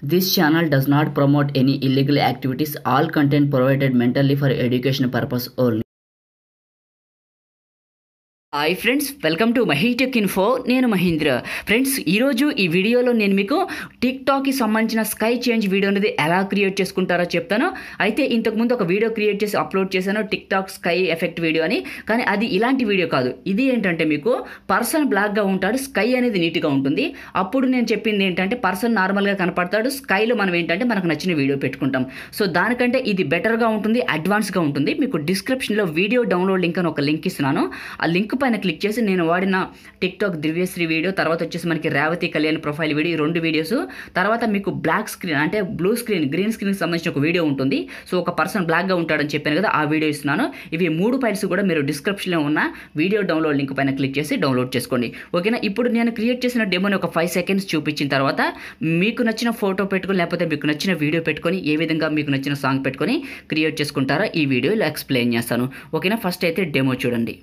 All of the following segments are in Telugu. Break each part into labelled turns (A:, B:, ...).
A: This channel does not promote any illegal activities. All content provided mentally for education purpose only. Hi friends welcome to Mahitech info నేను మహీంద్ర ఫ్రెండ్స్ ఈరోజు ఈ వీడియోలో నేను మీకు టిక్ టాక్కి సంబంధించిన స్కై చేంజ్ వీడియో అనేది ఎలా క్రియేట్ చేసుకుంటారో చెప్తాను అయితే ఇంతకుముందు ఒక వీడియో క్రియేట్ చేసి అప్లోడ్ చేశాను TikTok sky effect video అని కానీ అది ఇలాంటి వీడియో కాదు ఇది ఏంటంటే మీకు పర్సన్ బ్లాక్గా ఉంటాడు స్కై అనేది నీట్గా ఉంటుంది అప్పుడు నేను చెప్పింది ఏంటంటే పర్సన్ నార్మల్గా కనపడతాడు స్కైలో మనం ఏంటంటే మనకు నచ్చిన వీడియో పెట్టుకుంటాం సో దానికంటే ఇది బెటర్గా ఉంటుంది అడ్వాన్స్గా ఉంటుంది మీకు డిస్క్రిప్షన్లో వీడియో డౌన్లోడ్ లింక్ అని ఒక లింక్ ఇస్తున్నాను ఆ లింక్ పైన క్లిక్ చేసి నేను వాడిన టిక్టాక్ దివ్యశ్రీ వీడియో తర్వాత వచ్చేసి మనకి రేవతి కళ్యాణ్ ప్రొఫైల్ వీడియో రెండు వీడియోస్ తర్వాత మీకు బ్లాక్ స్క్రీన్ అంటే బ్లూ స్క్రీన్ గ్రీన్ స్క్రీన్కి సంబంధించిన ఒక వీడియో ఉంటుంది సో ఒక పర్సన్ బ్లాక్గా ఉంటాడని చెప్పాను కదా ఆ వీడియో ఇస్తున్నాను ఇవి మూడు ఫైల్స్ కూడా మీరు డిస్క్రిప్షన్లో ఉన్న వీడియో డౌన్లోడ్ లింక్ పైన క్లిక్ చేసి డౌన్లోడ్ చేసుకోండి ఓకేనా ఇప్పుడు నేను క్రియేట్ చేసిన డెమోని ఒక ఫైవ్ సెకండ్స్ చూపించిన తర్వాత మీకు నచ్చిన ఫోటో పెట్టుకొని లేకపోతే మీకు నచ్చిన వీడియో పెట్టుకొని ఏ విధంగా మీకు నచ్చిన సాంగ్ పెట్టుకొని క్రియేట్ చేసుకుంటారో ఈ వీడియోలో ఎక్స్ప్లెయిన్ చేస్తాను ఓకేనా ఫస్ట్ అయితే డెమో చూడండి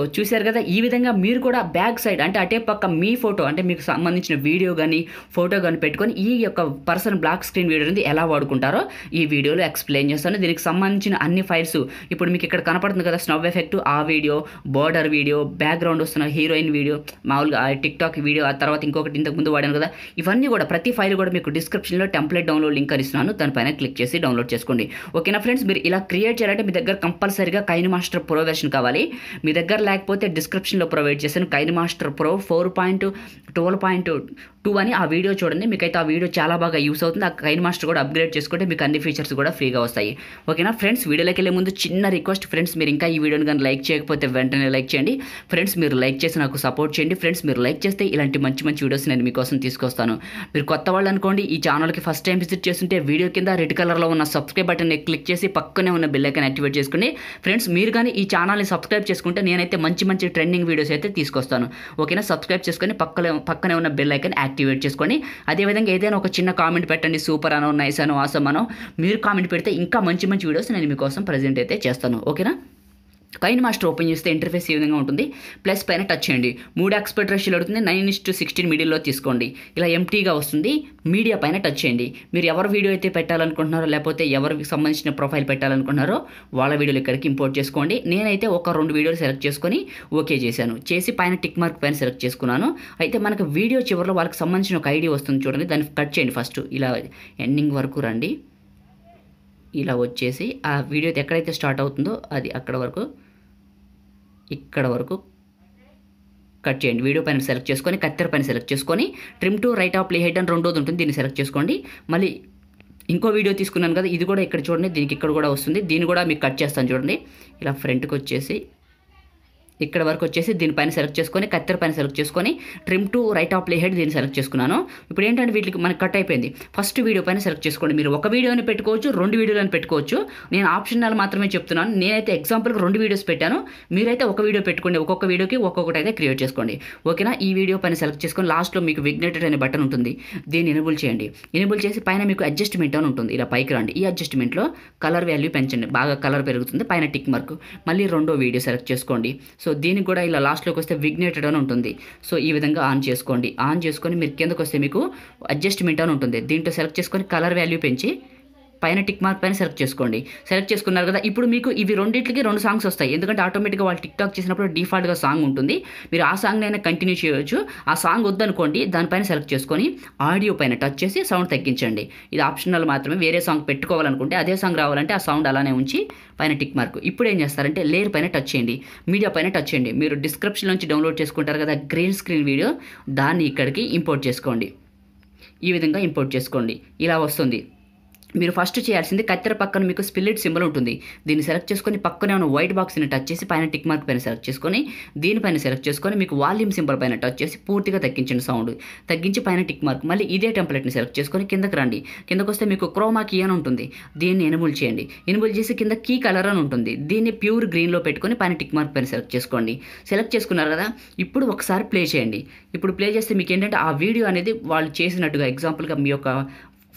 A: సో చూశారు కదా ఈ విధంగా మీరు కూడా బ్యాక్ సైడ్ అంటే అటే పక్క మీ ఫోటో అంటే మీకు సంబంధించిన వీడియో కానీ ఫోటో కానీ పెట్టుకొని ఈ యొక్క పర్సన్ బ్లాక్ స్క్రీన్ వీడియో అనేది ఎలా వాడుకుంటారో ఈ వీడియోలో ఎక్స్ప్లెయిన్ చేస్తాను దీనికి సంబంధించిన అన్ని ఫైల్స్ ఇప్పుడు మీకు ఇక్కడ కనపడుతుంది కదా స్నవ్ ఎఫెక్ట్ ఆ వీడియో బోర్డర్ వీడియో బ్యాక్గ్రౌండ్ వస్తున్న హీరోయిన్ వీడియో మామూలుగా టిక్ టాక్ వీడియో ఆ తర్వాత ఇంకొకటి ఇంతకు ముందు వాడాను కదా ఇవన్నీ కూడా ప్రతి ఫైల్ కూడా మీకు డిస్క్రిప్షన్లో టెంప్లెట్ డౌన్లోడ్ లింక్ ఇస్తున్నాను దానిపైన క్లిక్ చేసి డౌన్లోడ్ చేసుకోండి ఓకేనా ఫ్రెండ్స్ మీరు ఇలా క్రియేట్ చేయాలంటే మీ దగ్గర కంపల్సరీగా కైన్ మాస్టర్ ప్రో వెర్షన్ కావాలి మీ దగ్గర లేకపోతే డిస్క్రిప్షన్లో ప్రొవైడ్ చేశాను KineMaster pro four point twelve point two అని ఆ వీడియో చూడండి మీకైతే ఆ వీడియో చాలా బాగా యూస్ అవుతుంది ఆ కైన్ మాస్టర్ కూడా అప్గ్రేడ్ చేసుకుంటే మీకు అన్ని ఫీచర్స్ కూడా ఫ్రీగా వస్తాయి ఓకేనా ఫ్రెండ్స్ వీడియోలోకి వెళ్ళే ముందు చిన్న రిక్వెస్ట్ ఫ్రెండ్స్ మీరు ఇంకా ఈ వీడియోని కానీ లైక్ చేయకపోతే వెంటనే లైక్ చేయండి ఫ్రెండ్స్ మీరు లైక్ చేసి నాకు సపోర్ట్ చేయండి ఫ్రెండ్స్ మీరు లైక్ చేస్తే ఇలాంటి మంచి మంచి వీడియోస్ నేను మీకోసం తీసుకొస్తాను మీరు కొత్త వాళ్ళు అనుకోండి ఈ ఛానల్కి ఫస్ట్ టైం విజిట్ చేస్తుంటే వీడియో కింద రెడ్ కలర్లో ఉన్న సబ్స్క్రైబ్ బటన్ని క్లిక్ చేసి పక్కనే ఉన్న బెల్ ఐకన్ యాక్టివేట్ చేసుకోండి ఫ్రెండ్స్ మీరు కానీ ఈ ఛానల్ని సబ్స్క్రైబ్ చేసుకుంటే నేనైతే మంచి మంచి ట్రెండింగ్ వీడియోస్ అయితే తీసుకొస్తాను ఓకేనా సబ్స్క్రైబ్ చేసుకొని పక్కన పక్కనే ఉన్న బెల్ ఐకన్ యాక్టివేట్ చేసుకోండి అదేవిధంగా ఏదైనా ఒక చిన్న కామెంట్ పెట్టండి సూపర్ అనో నైస్ అనో ఆసమ్ అనో మీరు కామెంట్ పెడితే ఇంకా మంచి మంచి వీడియోస్ నేను మీకోసం ప్రజెంట్ అయితే చేస్తాను ఓకేనా పైన మాస్టర్ ఓపెన్ చేస్తే ఇంటర్ఫేస్ ఈ విధంగా ఉంటుంది ప్లస్ పైన టచ్ చేయండి మూడు ఎక్స్పర్ట్ రేషియోలో అడుగుతుంది నైన్ ఇస్ టు సిక్స్టీన్ మీడియాలో తీసుకోండి ఇలా ఎంటీగా వస్తుంది మీడియా పైన టచ్ చేయండి మీరు ఎవరు వీడియో అయితే పెట్టాలనుకుంటున్నారో లేకపోతే ఎవరికి సంబంధించిన ప్రొఫైల్ పెట్టాలనుకుంటున్నారో వాళ్ళ వీడియోలు ఇక్కడికి ఇంపోర్ట్ చేసుకోండి నేనైతే ఒక రెండు వీడియోలు సెలెక్ట్ చేసుకొని ఓకే చేశాను చేసి పైన టిక్ మార్క్ పైన సెలెక్ట్ చేసుకున్నాను అయితే మనకు వీడియో చివరిలో వాళ్ళకి సంబంధించిన ఒక ఐడియా వస్తుంది చూడండి దాన్ని కట్ చేయండి ఫస్ట్ ఇలా ఎండింగ్ వరకు రండి ఇలా వచ్చేసి ఆ వీడియో ఎక్కడైతే స్టార్ట్ అవుతుందో అది అక్కడ వరకు ఇక్కడ వరకు కట్ చేయండి వీడియో పైన సెలెక్ట్ చేసుకొని కత్తెర పైన సెలెక్ట్ చేసుకొని trim to right of play head అని రెండోది ఉంటుంది దీన్ని సెలెక్ట్ చేసుకోండి మళ్ళీ ఇంకో వీడియో తీసుకున్నాను కదా ఇది కూడా ఇక్కడ చూడండి దీనికి ఇక్కడ కూడా వస్తుంది దీన్ని కూడా మీకు కట్ చేస్తాను చూడండి ఇలా ఫ్రంట్కి వచ్చేసి ఇక్కడ వరకు వచ్చేసి దీనిపైన సెలెక్ట్ చేసుకొని కత్తెర పైన సెలెక్ట్ చేసుకొని trim to right of play head దీన్ని సెలెక్ట్ చేసుకున్నాను ఇప్పుడు ఏంటంటే వీటికి మనకి కట్ అయిపోయింది ఫస్ట్ వీడియో పైన సెలెక్ట్ చేసుకోండి మీరు ఒక వీడియోని పెట్టుకోవచ్చు రెండు వీడియోలను పెట్టుకోవచ్చు నేను ఆప్షనల్ మాత్రమే చెప్తున్నాను నేనైతే ఎగ్జాంపుల్కి రెండు వీడియోస్ పెట్టాను మీరైతే ఒక వీడియో పెట్టుకోండి ఒక్కొక్క వీడియోకి ఒక్కొక్కటి అయితే క్రియేట్ చేసుకోండి ఓకేనా ఈ వీడియో పైన సెలెక్ట్ చేసుకొని లాస్ట్లో మీకు విగ్నేటెడ్ అనే బటన్ ఉంటుంది దీన్ని ఎనబుల్ చేయండి ఎనబుల్ చేసి పైన మీకు అడ్జస్ట్మెంట్ అని ఉంటుంది ఇలా పైకి రండి ఈ అడ్జస్ట్మెంట్లో కలర్ వాల్యూ పెంచండి బాగా కలర్ పెరుగుతుంది పైన టిక్ మార్క్ మళ్ళీ రెండో వీడియో సెలెక్ట్ చేసుకోండి సో సో దీనికి కూడా ఇలా లాస్ట్లోకి వస్తే విగ్నేటెడ్ అని ఉంటుంది సో ఈ విధంగా ఆన్ చేసుకోండి ఆన్ చేసుకొని మీరు కిందకు వస్తే మీకు అడ్జస్ట్మెంట్ అని ఉంటుంది దీంట్లో సెలెక్ట్ చేసుకొని కలర్ వాల్యూ పెంచి పైన టిక్ మార్క్ పైన సెలెక్ట్ చేసుకోండి సెలెక్ట్ చేసుకున్నారు కదా ఇప్పుడు మీకు ఇవి రెండింటికి రెండు సాంగ్స్ వస్తాయి ఎందుకంటే ఆటోమేటిక్గా వాళ్ళు టిక్ చేసినప్పుడు డిఫాల్ట్గా సాంగ్ ఉంటుంది మీరు ఆ సాంగ్ అయినా కంటిన్యూ చేయవచ్చు ఆ సాంగ్ వద్దనుకోండి దానిపైన సెలెక్ట్ చేసుకొని ఆడియో పైన టచ్ చేసి సౌండ్ తగ్గించండి ఇది ఆప్షనల్ మాత్రమే వేరే సాంగ్ పెట్టుకోవాలనుకుంటే అదే సాంగ్ రావాలంటే ఆ సౌండ్ అలానే ఉంచి పైన టిక్ మార్క్ ఇప్పుడు ఏం చేస్తారంటే లేయర్ పైన టచ్ చేయండి మీడియా పైన టచ్ చేయండి మీరు డిస్క్రిప్షన్ నుంచి డౌన్లోడ్ చేసుకుంటారు కదా గ్రీన్ స్క్రీన్ వీడియో దాన్ని ఇక్కడికి ఇంపోర్ట్ చేసుకోండి ఈ విధంగా ఇంపోర్ట్ చేసుకోండి ఇలా వస్తుంది మీరు ఫస్ట్ చేయాల్సింది కత్తెర పక్కన మీకు స్పిల్లెట్ సింబల్ ఉంటుంది దీన్ని సెలెక్ట్ చేసుకొని పక్కనే ఉన్న వైట్ బాక్స్ని టచ్ చేసి పైన టిక్ మార్క్ పైన సెలెక్ట్ చేసుకొని దీనిపైన సెలెక్ట్ చేసుకొని మీకు వాల్యూమ్ సింబల్ పైన టచ్ చేసి పూర్తిగా తగ్గించిన సౌండ్ తగ్గించి పైన టిక్ మార్క్ మళ్ళీ ఇదే టెంప్లెట్ని సెలెక్ట్ చేసుకొని కిందకు రండి కిందకు వస్తే మీకు క్రోమా కీ అని ఉంటుంది దీన్ని ఎనుబుల్ చేయండి ఎనుబుల్ చేసి కింద కీ కలర్ అని ఉంటుంది దీన్ని ప్యూర్ గ్రీన్లో పెట్టుకొని పైన టిక్ మార్క్ పైన సెలెక్ట్ చేసుకోండి సెలెక్ట్ చేసుకున్నారు కదా ఇప్పుడు ఒకసారి ప్లే చేయండి ఇప్పుడు ప్లే చేస్తే మీకు ఏంటంటే ఆ వీడియో అనేది వాళ్ళు చేసినట్టుగా ఎగ్జాంపుల్గా మీ యొక్క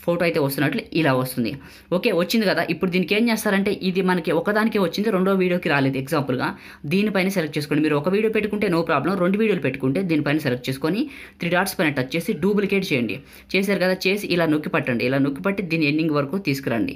A: ఫోటో అయితే వస్తున్నట్లు ఇలా వస్తుంది ఓకే వచ్చింది కదా ఇప్పుడు దీనికి ఏం చేస్తారంటే ఇది మనకి ఒకదానికే వచ్చింది రెండో వీడియోకి రాలేదు ఎగ్జాంపుల్గా దీనిపైన సెలెక్ట్ చేసుకోండి మీరు ఒక వీడియో పెట్టుకుంటే నో ప్రాబ్లం రెండు వీడియోలు పెట్టుకుంటే దీనిపైన సెలెక్ట్ చేసుకొని త్రీ డాట్స్ పైన టచ్ చేసి డూప్లికేట్ చేయండి చేశారు కదా చేసి ఇలా నొక్కి పట్టండి ఇలా నొక్కి పట్టి దీని ఎండింగ్ వరకు తీసుకురండి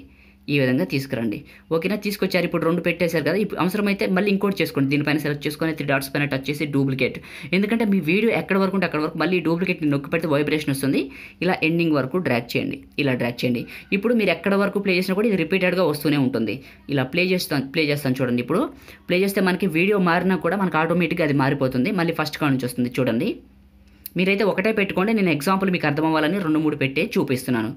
A: ఈ విధంగా తీసుకురండి ఓకేనా తీసుకొచ్చారు ఇప్పుడు రెండు పెట్టేశారు కదా ఇప్పుడు అవసరమైతే మళ్ళీ ఇంకోటి చేసుకోండి దీనిపైన సెలెక్ట్ చేసుకొని త్రీ డాట్స్ పైన టచ్ చేసి డూప్లికేట్ ఎందుకంటే మీ వీడియో ఎక్కడ వరకు ఉంటే అక్కడ వరకు మళ్ళీ డూప్లికేట్ నొక్కి పెడితే వైబ్రేషన్ వస్తుంది ఇలా ఎండింగ్ వరకు డ్రాక్ చేయండి ఇలా డ్రాక్ చేయండి ఇప్పుడు మీరు ఎక్కడ వరకు ప్లే చేసినా కూడా ఇది రిపీటెడ్గా వస్తూనే ఉంటుంది ఇలా ప్లే చేస్తాను ప్లే చేస్తాను చూడండి ఇప్పుడు ప్లే చేస్తే మనకి వీడియో మారినా కూడా మనకు ఆటోమేటిక్గా అది మారిపోతుంది మళ్ళీ ఫస్ట్ కాడ నుంచి వస్తుంది చూడండి మీరైతే ఒకటే పెట్టుకోండి నేను ఎగ్జాంపుల్ మీకు అర్థమవ్వాలని రెండు మూడు పెట్టే చూపిస్తున్నాను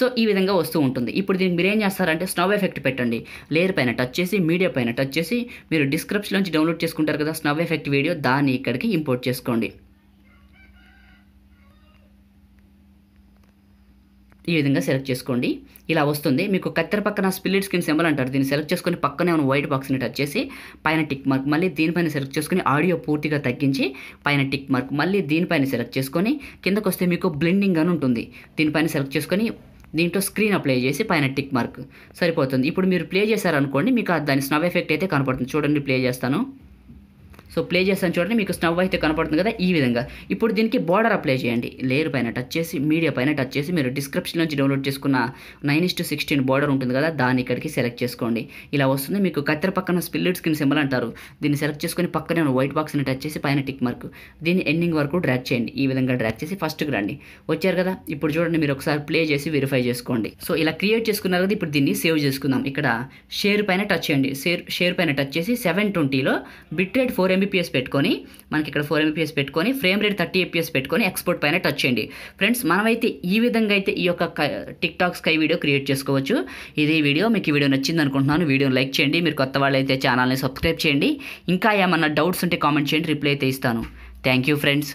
A: సో ఈ విధంగా వస్తూ ఉంటుంది ఇప్పుడు దీనికి మీరు ఏం చేస్తారంటే స్నవ్ ఎఫెక్ట్ పెట్టండి లేయర్ పైన టచ్ చేసి మీడియా పైన టచ్ చేసి మీరు డిస్క్రిప్షన్ నుంచి డౌన్లోడ్ చేసుకుంటారు కదా స్నవ్ ఎఫెక్ట్ వీడియో దాన్ని ఇక్కడికి ఇంపోర్ట్ చేసుకోండి ఈ విధంగా సెలెక్ట్ చేసుకోండి ఇలా వస్తుంది మీకు కత్తెర పక్కన స్పిలిట్ స్కిన్ సింబల్ అంటారు దీన్ని సెలెక్ట్ చేసుకుని పక్కనే ఉన్న వైట్ బాక్స్ని టచ్ చేసి పైన టిక్ మార్క్ మళ్ళీ దీనిపైన సెలెక్ట్ చేసుకుని ఆడియో పూర్తిగా తగ్గించి పైన టిక్ మార్క్ మళ్ళీ దీనిపైన సెలెక్ట్ చేసుకొని కిందకు వస్తే మీకు బ్లెండింగ్ అని ఉంటుంది దీనిపైన సెలెక్ట్ చేసుకొని దీంట్లో స్క్రీన్ అప్లై చేసి పైన టిక్ మార్క్ సరిపోతుంది ఇప్పుడు మీరు ప్లే చేశారనుకోండి మీకు దాని స్నవ్ ఎఫెక్ట్ అయితే కనపడుతుంది చూడండి ప్లే చేస్తాను సో ప్లే చేస్తాను చూడండి మీకు స్నవ్ అయితే కనపడుతుంది కదా ఈ విధంగా ఇప్పుడు దీనికి బార్డర్ అప్లై చేయండి లేయర్ పైన టచ్ చేసి మీడియా పైన టచ్ చేసి మీరు డిస్క్రిప్షన్ నుంచి డౌన్లోడ్ చేసుకున్న nine is to sixteen border ఉంటుంది కదా దాన్ని ఇక్కడికి సెలెక్ట్ చేసుకోండి ఇలా వస్తుంది మీకు కత్తెర పక్కన స్పిల్లెడ్ స్కిన్ సింబల్ అంటారు దీన్ని సెలెక్ట్ చేసుకుని పక్కనే వైట్ బాక్స్ని టచ్ చేసి పైన టిక్ మార్క్ దీన్ని ఎండింగ్ వరకు డ్రాక్ చేయండి ఈ విధంగా డ్రాక్ చేసి ఫస్ట్కి రండి వచ్చారు కదా ఇప్పుడు చూడండి మీరు ఒకసారి ప్లే చేసి వెరిఫై చేసుకోండి సో ఇలా క్రియేట్ చేసుకున్నారు కదా ఇప్పుడు దీన్ని సేవ్ చేసుకుందాం ఇక్కడ షేర్ పైన టచ్ చేయండి షేర్ షేర్ పైన టచ్ చేసి సెవెన్ ట్వంటీలో బిట్రేట్ ఫోర్ ఎంబీపీఎస్ పెట్టుకొని మనకి ఇక్కడ ఫోర్ ఎంబీపీఎస్ పెట్టుకొని ఫ్రేమ్ రేట్ థర్టీ ఎంపీఎస్ పెట్టుకొని ఎక్స్పోర్ట్ పైన టచ్ చేయండి ఫ్రెండ్స్ మనమైతే ఈ విధంగా అయితే ఈ యొక్క TikTok sky video create చేసుకోవచ్చు ఇదే వీడియో మీకు ఈ వీడియో నచ్చింది అనుకుంటున్నాను వీడియోని లైక్ చేయండి మీరు కొత్త వాళ్ళైతే ఛానల్ని సబ్స్క్రైబ్ చేయండి ఇంకా ఏమన్నా డౌట్స్ ఉంటే కామెంట్ చేయండి రిప్లై అయితే ఇస్తాను థ్యాంక్ యూ ఫ్రెండ్స్